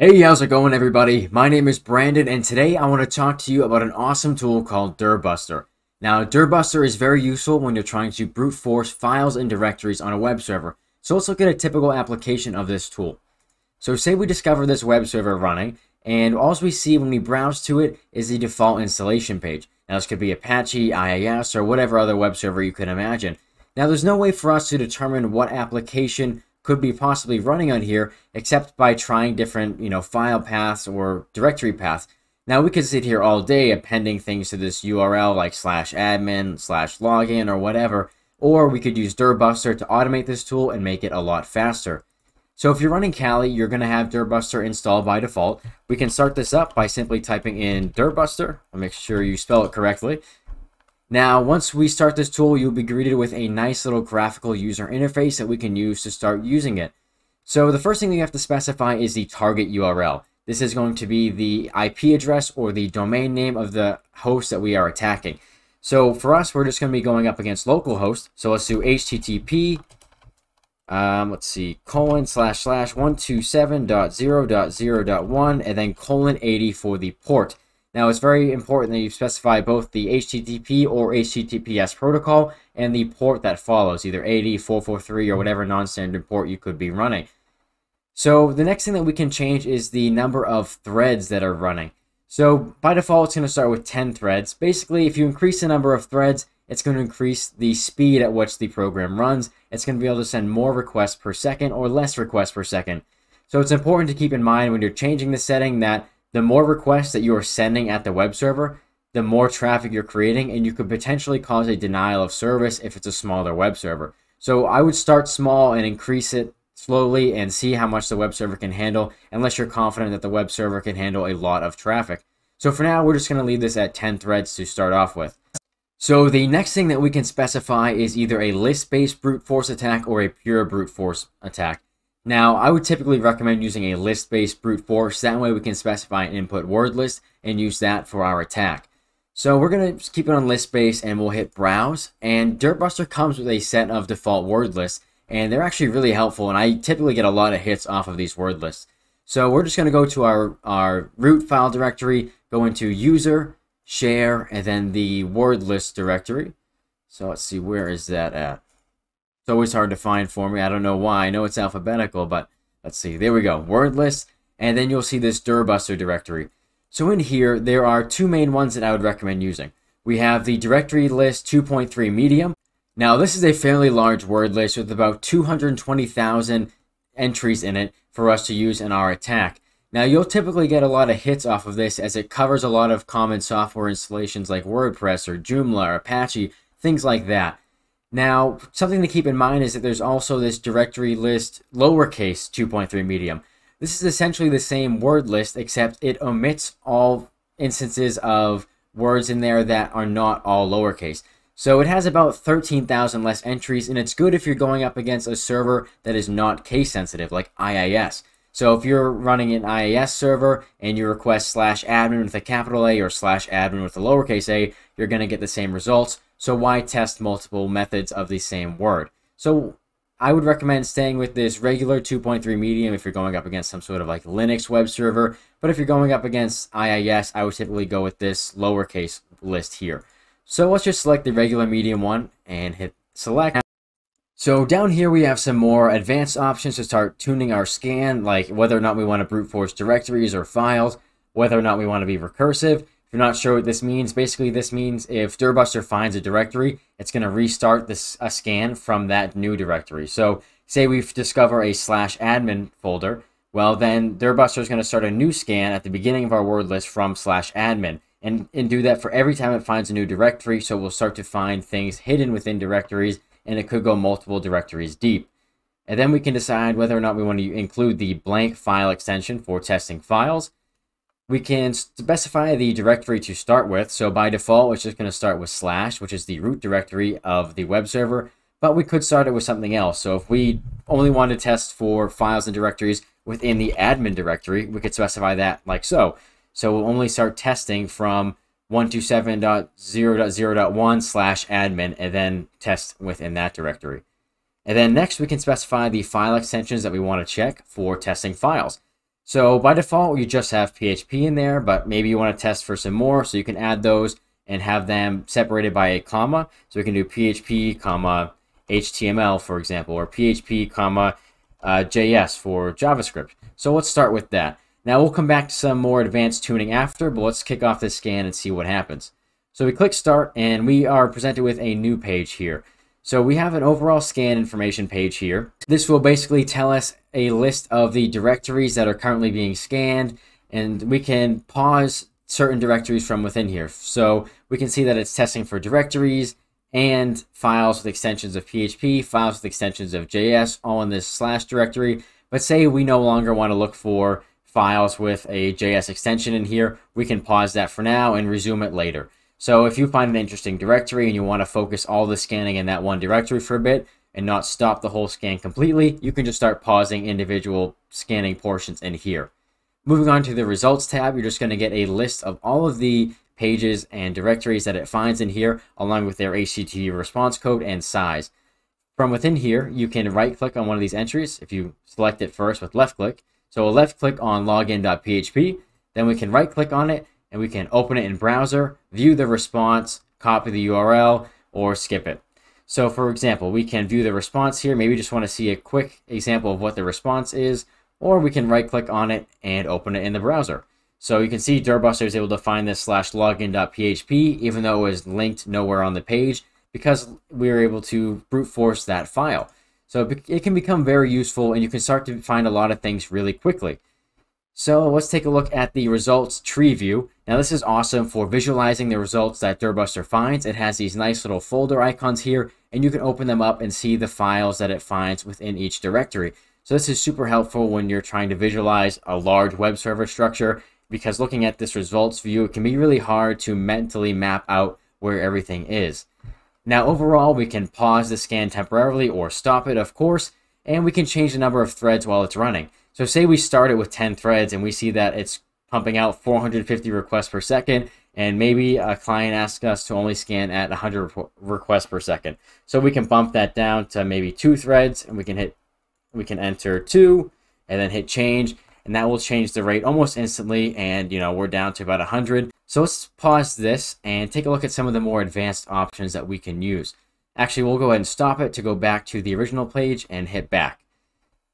Hey, how's it going everybody? My name is Brandon and today I want to talk to you about an awesome tool called DirBuster. Now, DirBuster is very useful when you're trying to brute force files and directories on a web server. So let's look at a typical application of this tool. So say we discover this web server running and all we see when we browse to it is the default installation page. Now this could be Apache, IIS, or whatever other web server you can imagine. Now there's no way for us to determine what application could be possibly running on here, except by trying different, you know, file paths or directory paths. Now we could sit here all day appending things to this URL like slash admin, slash login, or whatever, or we could use Dirbuster to automate this tool and make it a lot faster. So if you're running Kali, you're going to have Dirbuster installed by default. We can start this up by simply typing in Dirbuster. I'll make sure you spell it correctly. Now, once we start this tool, you'll be greeted with a nice little graphical user interface that we can use to start using it. So the first thing you have to specify is the target URL. This is going to be the IP address or the domain name of the host that we are attacking. So for us, we're just going to be going up against localhost. So let's do HTTP, um, let's see, colon slash slash 127.0.0.1 and then colon 80 for the port. Now, it's very important that you specify both the HTTP or HTTPS protocol and the port that follows, either 443, or whatever non-standard port you could be running. So the next thing that we can change is the number of threads that are running. So by default, it's going to start with 10 threads. Basically, if you increase the number of threads, it's going to increase the speed at which the program runs. It's going to be able to send more requests per second or less requests per second. So it's important to keep in mind when you're changing the setting that the more requests that you are sending at the web server, the more traffic you're creating, and you could potentially cause a denial of service if it's a smaller web server. So I would start small and increase it slowly and see how much the web server can handle, unless you're confident that the web server can handle a lot of traffic. So for now, we're just going to leave this at 10 threads to start off with. So the next thing that we can specify is either a list-based brute force attack or a pure brute force attack. Now, I would typically recommend using a list-based brute force. That way we can specify an input word list and use that for our attack. So we're going to keep it on list based and we'll hit browse. And Dirtbuster comes with a set of default word lists and they're actually really helpful. And I typically get a lot of hits off of these word lists. So we're just going to go to our, our root file directory, go into user, share, and then the word list directory. So let's see, where is that at? It's always hard to find for me. I don't know why. I know it's alphabetical, but let's see. There we go. Word list. And then you'll see this Durbuster directory. So in here, there are two main ones that I would recommend using. We have the directory list 2.3 medium. Now, this is a fairly large word list with about 220,000 entries in it for us to use in our attack. Now, you'll typically get a lot of hits off of this as it covers a lot of common software installations like WordPress or Joomla or Apache, things like that. Now, something to keep in mind is that there's also this directory list lowercase 2.3 medium. This is essentially the same word list, except it omits all instances of words in there that are not all lowercase. So it has about 13,000 less entries, and it's good if you're going up against a server that is not case sensitive, like IIS. So if you're running an IIS server and you request slash admin with a capital A or slash admin with a lowercase a, you're going to get the same results. So why test multiple methods of the same word? So I would recommend staying with this regular 2.3 medium if you're going up against some sort of like Linux web server. But if you're going up against IIS, I would typically go with this lowercase list here. So let's just select the regular medium one and hit select. So down here we have some more advanced options to start tuning our scan, like whether or not we want to brute force directories or files, whether or not we want to be recursive. If you're not sure what this means, basically this means if Dirbuster finds a directory, it's going to restart this a scan from that new directory. So say we discover a slash admin folder, well then Dirbuster is going to start a new scan at the beginning of our word list from slash admin and, and do that for every time it finds a new directory. So we'll start to find things hidden within directories and it could go multiple directories deep. And then we can decide whether or not we want to include the blank file extension for testing files we can specify the directory to start with. So by default, it's just going to start with slash, which is the root directory of the web server. But we could start it with something else. So if we only want to test for files and directories within the admin directory, we could specify that like so. So we'll only start testing from 127.0.0.1 slash admin and then test within that directory. And then next, we can specify the file extensions that we want to check for testing files. So by default, you just have PHP in there, but maybe you want to test for some more. So you can add those and have them separated by a comma. So we can do PHP comma HTML, for example, or PHP comma uh, JS for JavaScript. So let's start with that. Now we'll come back to some more advanced tuning after, but let's kick off this scan and see what happens. So we click start and we are presented with a new page here. So we have an overall scan information page here. This will basically tell us a list of the directories that are currently being scanned and we can pause certain directories from within here. So we can see that it's testing for directories and files with extensions of PHP, files with extensions of JS, all in this slash directory. But say we no longer want to look for files with a JS extension in here, we can pause that for now and resume it later. So if you find an interesting directory and you want to focus all the scanning in that one directory for a bit and not stop the whole scan completely, you can just start pausing individual scanning portions in here. Moving on to the results tab, you're just going to get a list of all of the pages and directories that it finds in here along with their HTTP response code and size. From within here, you can right click on one of these entries if you select it first with left click. So we'll left click on login.php, then we can right click on it and we can open it in browser, view the response, copy the URL, or skip it. So for example, we can view the response here. Maybe just want to see a quick example of what the response is, or we can right click on it and open it in the browser. So you can see Dirtbuster is able to find this slash login.php, even though it was linked nowhere on the page, because we were able to brute force that file. So it can become very useful and you can start to find a lot of things really quickly. So let's take a look at the results tree view. Now this is awesome for visualizing the results that Dirbuster finds. It has these nice little folder icons here and you can open them up and see the files that it finds within each directory. So this is super helpful when you're trying to visualize a large web server structure because looking at this results view, it can be really hard to mentally map out where everything is. Now overall, we can pause the scan temporarily or stop it, of course, and we can change the number of threads while it's running. So say we started with 10 threads and we see that it's pumping out 450 requests per second, and maybe a client asks us to only scan at 100 requests per second. So we can bump that down to maybe two threads, and we can hit, we can enter two, and then hit change, and that will change the rate almost instantly, and you know we're down to about 100. So let's pause this and take a look at some of the more advanced options that we can use. Actually, we'll go ahead and stop it to go back to the original page and hit back.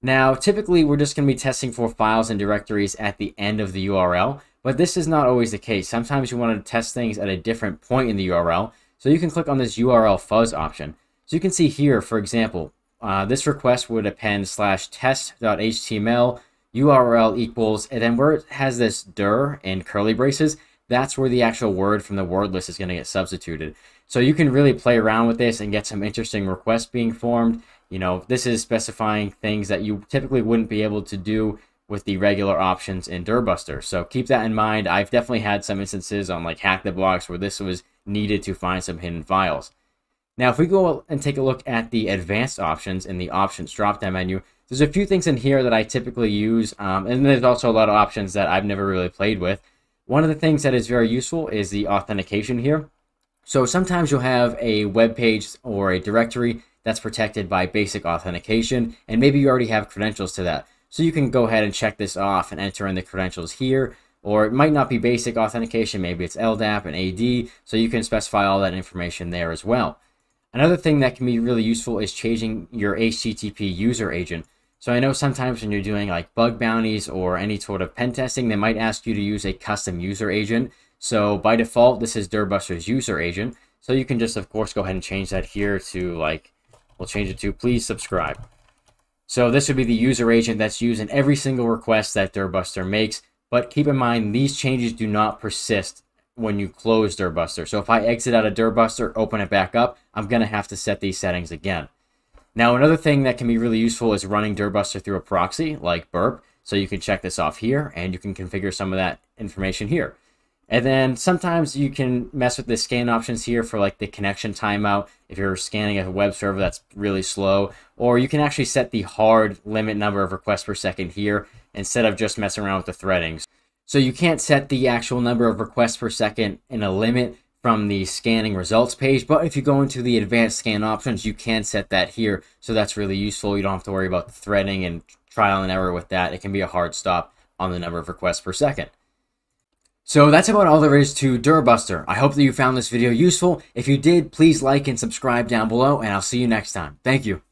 Now, typically we're just going to be testing for files and directories at the end of the URL, but this is not always the case. Sometimes you want to test things at a different point in the URL, so you can click on this URL fuzz option. So you can see here, for example, uh, this request would append slash test.html URL equals, and then where it has this dir in curly braces, that's where the actual word from the word list is going to get substituted. So you can really play around with this and get some interesting requests being formed you know, this is specifying things that you typically wouldn't be able to do with the regular options in Durbuster. So keep that in mind. I've definitely had some instances on like Hack the Blocks where this was needed to find some hidden files. Now, if we go and take a look at the advanced options in the options drop-down menu, there's a few things in here that I typically use, um, and there's also a lot of options that I've never really played with. One of the things that is very useful is the authentication here. So sometimes you'll have a web page or a directory that's protected by basic authentication, and maybe you already have credentials to that. So you can go ahead and check this off and enter in the credentials here, or it might not be basic authentication, maybe it's LDAP and AD, so you can specify all that information there as well. Another thing that can be really useful is changing your HTTP user agent. So I know sometimes when you're doing like bug bounties or any sort of pen testing, they might ask you to use a custom user agent. So by default, this is Dirbuster's user agent. So you can just, of course, go ahead and change that here to like We'll change it to please subscribe. So this would be the user agent that's used in every single request that Dirtbuster makes. But keep in mind, these changes do not persist when you close Dirtbuster. So if I exit out of Dirtbuster, open it back up, I'm going to have to set these settings again. Now, another thing that can be really useful is running Dirtbuster through a proxy like Burp. So you can check this off here and you can configure some of that information here. And then sometimes you can mess with the scan options here for like the connection timeout if you're scanning a web server that's really slow, or you can actually set the hard limit number of requests per second here instead of just messing around with the threadings. So you can't set the actual number of requests per second in a limit from the scanning results page, but if you go into the advanced scan options, you can set that here. So that's really useful. You don't have to worry about the threading and trial and error with that. It can be a hard stop on the number of requests per second. So that's about all there is to Durabuster. I hope that you found this video useful. If you did, please like and subscribe down below, and I'll see you next time. Thank you.